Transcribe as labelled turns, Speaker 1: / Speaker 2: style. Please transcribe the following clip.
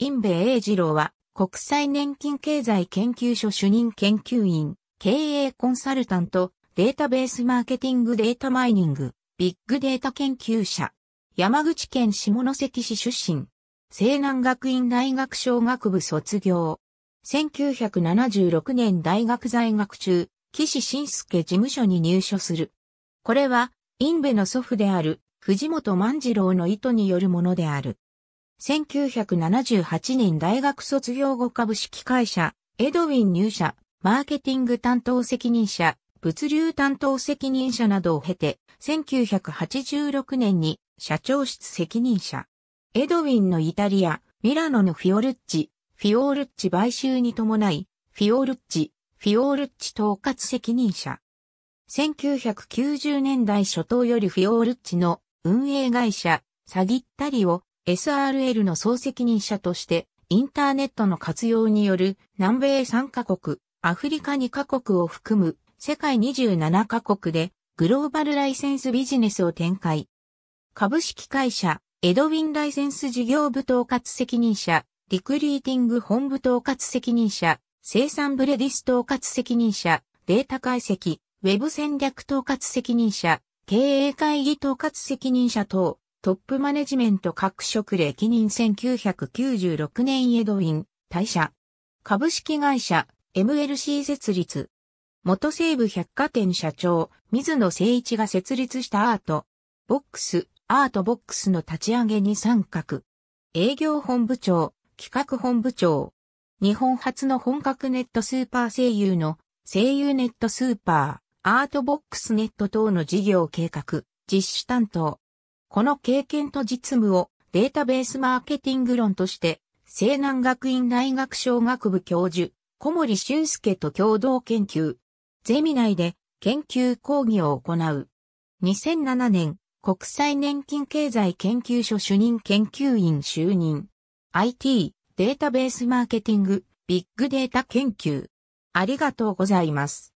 Speaker 1: 因兵英二郎は、国際年金経済研究所主任研究員、経営コンサルタント、データベースマーケティングデータマイニング、ビッグデータ研究者、山口県下関市出身、西南学院大学商学部卒業、1976年大学在学中、岸信介事務所に入所する。これは、インベの祖父である藤本万次郎の意図によるものである。1978年大学卒業後株式会社、エドウィン入社、マーケティング担当責任者、物流担当責任者などを経て、1986年に社長室責任者。エドウィンのイタリア、ミラノのフィオルッチ、フィオルッチ買収に伴い、フィオルッチ、フィオルッチ統括責任者。1990年代初頭よりフィオルッチの運営会社、サギッタリを SRL の総責任者として、インターネットの活用による南米3カ国、アフリカ2カ国を含む世界27カ国でグローバルライセンスビジネスを展開。株式会社エドウィンライセンス事業部統括責任者、リクリーティング本部統括責任者、生産ブレディス統括責任者、データ解析、ウェブ戦略統括責任者、経営会議統括責任者等、トップマネジメント各職歴任1996年エドウィン、退社。株式会社、MLC 設立。元西部百貨店社長、水野誠一が設立したアート、ボックス、アートボックスの立ち上げに参画。営業本部長、企画本部長。日本初の本格ネットスーパー声優の声優ネットスーパー、アートボックスネット等の事業計画、実施担当。この経験と実務をデータベースマーケティング論として、西南学院大学商学部教授、小森俊介と共同研究。ゼミ内で研究講義を行う。2007年、国際年金経済研究所主任研究員就任。IT、データベースマーケティング、ビッグデータ研究。ありがとうございます。